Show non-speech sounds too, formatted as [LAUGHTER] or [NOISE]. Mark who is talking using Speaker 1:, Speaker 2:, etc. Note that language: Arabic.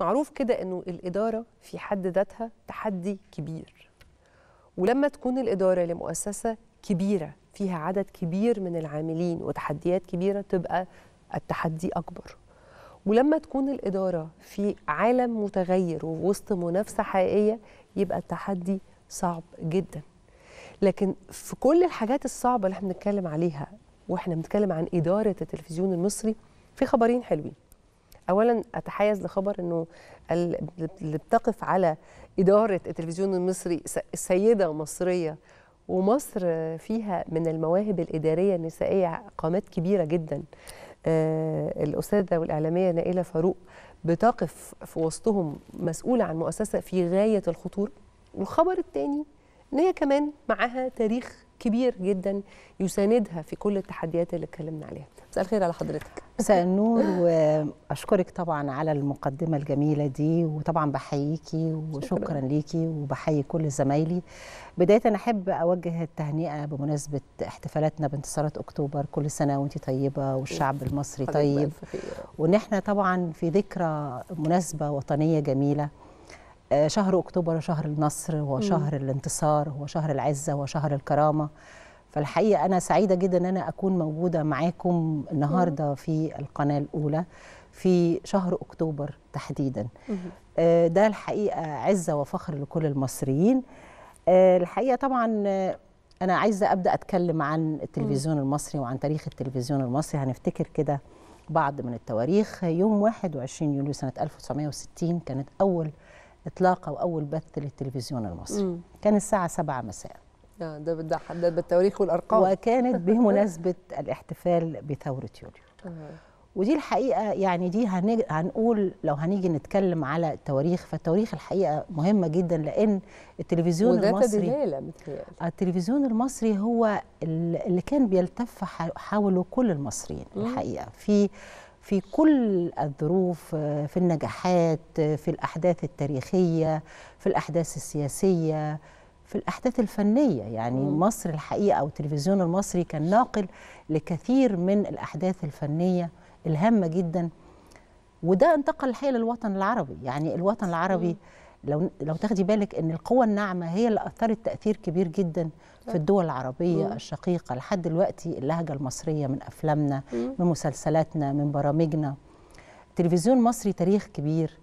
Speaker 1: معروف كده انه الاداره في حد ذاتها تحدي كبير ولما تكون الاداره لمؤسسه كبيره فيها عدد كبير من العاملين وتحديات كبيره تبقى التحدي اكبر ولما تكون الاداره في عالم متغير ووسط منافسه حقيقيه يبقى التحدي صعب جدا لكن في كل الحاجات الصعبه اللي احنا بنتكلم عليها واحنا بنتكلم عن اداره التلفزيون المصري في خبرين حلوين اولا اتحيز لخبر انه اللي بتقف على اداره التلفزيون المصري سيده مصريه ومصر فيها من المواهب الاداريه النسائيه قامات كبيره جدا آه، الاستاذه والاعلاميه نائله فاروق بتقف في وسطهم مسؤوله عن مؤسسه في غايه الخطوره والخبر الثاني ان هي كمان معاها تاريخ كبير جدا يساندها في كل التحديات اللي اتكلمنا عليها مساء الخير على حضرتك
Speaker 2: مساء النور واشكرك طبعا على المقدمه الجميله دي وطبعا بحييكي وشكرا ليكي وبحيي كل زمايلي بدايه احب اوجه التهنئه بمناسبه احتفالاتنا بانتصارات اكتوبر كل سنه وانت طيبه والشعب المصري طيب وان احنا طبعا في ذكرى مناسبه وطنيه جميله آه، شهر اكتوبر شهر النصر وشهر م. الانتصار وشهر العزه وشهر الكرامه فالحقيقه انا سعيده جدا ان انا اكون موجوده معاكم النهارده في القناه الاولى في شهر اكتوبر تحديدا آه، ده الحقيقه عزه وفخر لكل المصريين آه، الحقيقه طبعا انا عايزه ابدا اتكلم عن التلفزيون المصري وعن تاريخ التلفزيون المصري هنفتكر كده بعض من التواريخ يوم 21 يوليو سنه 1960 كانت اول إطلاق أو أول بث للتلفزيون المصري مم. كان الساعة 7 مساء
Speaker 1: آه، ده ده ده بالتواريخ والأرقام وكانت [LAUGHS] بمناسبة
Speaker 2: الاحتفال بثورة يوليو ودي الحقيقة يعني دي هنقول لو هنيجي نتكلم على التواريخ فالتواريخ الحقيقة مهمة جدا لأن التلفزيون المصري المصري التلفزيون المصري هو اللي كان بيلتف حوله كل المصريين الحقيقة في في كل الظروف آه، في النجاحات آه، في الأحداث التاريخية في الأحداث السياسية في الأحداث الفنية يعني مصر الحقيقة أو التلفزيون المصري كان ناقل لكثير من الأحداث الفنية الهامة جدا وده انتقل الحقيقة للوطن العربي يعني الوطن العربي م. لو لو تاخدي بالك ان القوى الناعمه هي اللي اثرت تاثير كبير جدا في الدول العربيه مم. الشقيقه لحد دلوقتي اللهجه المصريه من افلامنا مم. من مسلسلاتنا من برامجنا تلفزيون مصري تاريخ كبير